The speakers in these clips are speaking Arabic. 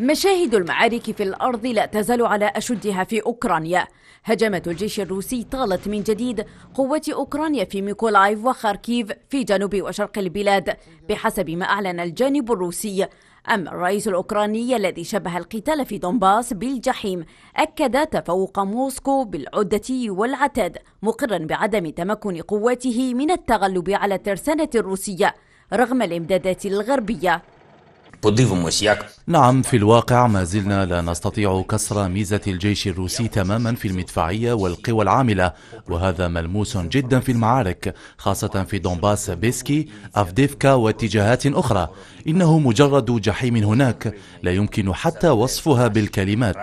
مشاهد المعارك في الأرض لا تزال على أشدها في أوكرانيا هجمة الجيش الروسي طالت من جديد قوات أوكرانيا في ميكولايف وخاركيف في جنوب وشرق البلاد بحسب ما أعلن الجانب الروسي أما الرئيس الأوكراني الذي شبه القتال في دونباس بالجحيم أكد تفوق موسكو بالعدة والعتاد مقرا بعدم تمكن قواته من التغلب على الترسانة الروسية رغم الإمدادات الغربية نعم في الواقع ما زلنا لا نستطيع كسر ميزة الجيش الروسي تماما في المدفعية والقوى العاملة وهذا ملموس جدا في المعارك خاصة في دونباس بيسكي أفديفكا واتجاهات أخرى إنه مجرد جحيم هناك لا يمكن حتى وصفها بالكلمات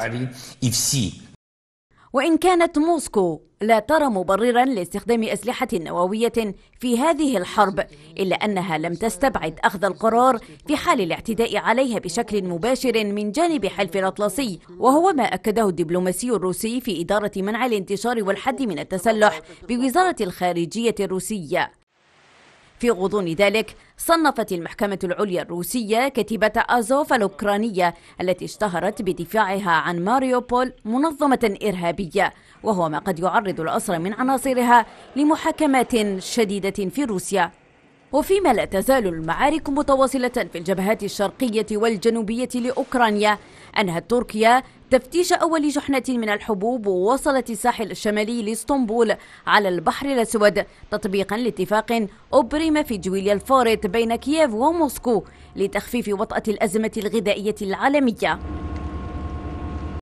وإن كانت موسكو لا ترى مبررا لاستخدام أسلحة نووية في هذه الحرب إلا أنها لم تستبعد أخذ القرار في حال الاعتداء عليها بشكل مباشر من جانب حلف الأطلسي وهو ما أكده الدبلوماسي الروسي في إدارة منع الانتشار والحد من التسلح بوزارة الخارجية الروسية في غضون ذلك صنفت المحكمة العليا الروسية كتيبة أزوف الأوكرانية التي اشتهرت بدفاعها عن ماريوبول منظمة إرهابية وهو ما قد يعرض الأسر من عناصرها لمحاكمات شديدة في روسيا وفيما لا تزال المعارك متواصلة في الجبهات الشرقية والجنوبية لأوكرانيا أنهت تركيا تفتيش أول جحنة من الحبوب وصلت الساحل الشمالي لإسطنبول على البحر الأسود تطبيقا لاتفاق أبرم في جويليا الفارت بين كييف وموسكو لتخفيف وطأة الأزمة الغذائية العالمية